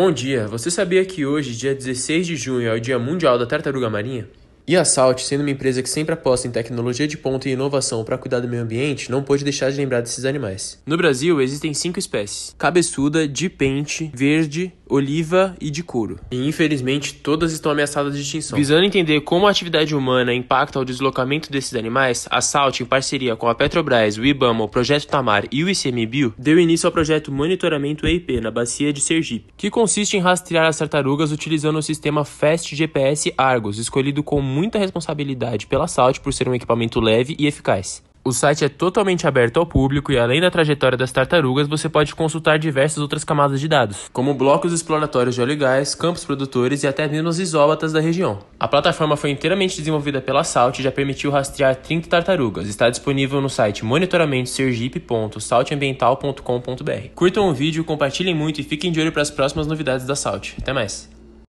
Bom dia, você sabia que hoje, dia 16 de junho, é o Dia Mundial da Tartaruga Marinha? E a Salt, sendo uma empresa que sempre aposta em tecnologia de ponta e inovação para cuidar do meio ambiente, não pôde deixar de lembrar desses animais. No Brasil, existem cinco espécies: cabeçuda, de pente, verde, oliva e de couro. E infelizmente todas estão ameaçadas de extinção. Visando entender como a atividade humana impacta o deslocamento desses animais, a SALT, em parceria com a Petrobras, o IBAMA, o Projeto Tamar e o ICMBio, deu início ao projeto Monitoramento EIP na bacia de Sergipe, que consiste em rastrear as tartarugas utilizando o sistema FAST GPS Argos, escolhido com muita responsabilidade pela SALT por ser um equipamento leve e eficaz. O site é totalmente aberto ao público e além da trajetória das tartarugas, você pode consultar diversas outras camadas de dados, como blocos exploratórios de óleo e gás, campos produtores e até minas isóbatas da região. A plataforma foi inteiramente desenvolvida pela Salt e já permitiu rastrear 30 tartarugas. Está disponível no site monitoramentosergipe.saltambiental.com.br. Curtam o vídeo, compartilhem muito e fiquem de olho para as próximas novidades da Salt. Até mais!